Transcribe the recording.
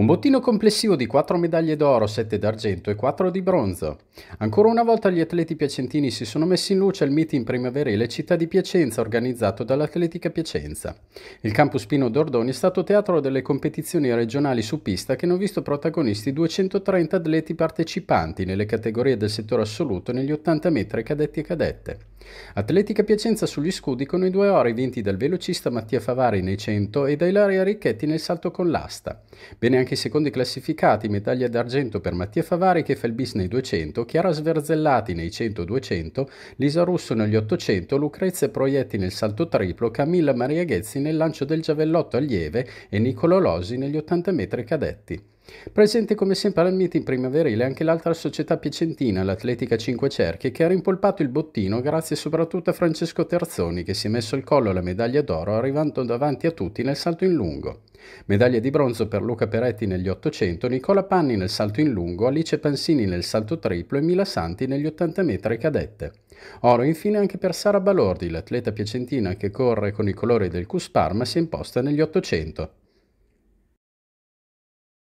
Un bottino complessivo di 4 medaglie d'oro, 7 d'argento e 4 di bronzo. Ancora una volta gli atleti piacentini si sono messi in luce al meeting primaverile Città di Piacenza organizzato dall'Atletica Piacenza. Il campus Pino d'Ordoni è stato teatro delle competizioni regionali su pista che hanno visto protagonisti 230 atleti partecipanti nelle categorie del settore assoluto negli 80 metri cadetti e cadette. Atletica Piacenza sugli scudi con i due ori vinti dal velocista Mattia Favari nei 100 e dai Laria Ricchetti nel salto con l'asta. Bene anche anche i secondi classificati, medaglia d'argento per Mattia Favari che fa il bis nei 200, Chiara Sverzellati nei 100-200, Lisa Russo negli 800, Lucrezia Proietti nel salto triplo, Camilla Maria Ghezzi nel lancio del giavellotto allieve e Nicolo Losi negli 80 metri cadetti. Presente come sempre al meeting primaverile anche l'altra società piacentina, l'Atletica 5 Cerchi, che ha rimpolpato il bottino grazie soprattutto a Francesco Terzoni che si è messo al collo la medaglia d'oro arrivando davanti a tutti nel salto in lungo. Medaglia di bronzo per Luca Peretti negli 800, Nicola Panni nel salto in lungo, Alice Pansini nel salto triplo e Mila Santi negli 80 metri cadette. Oro infine anche per Sara Balordi, l'atleta piacentina che corre con i colori del Cusparma si è imposta negli 800.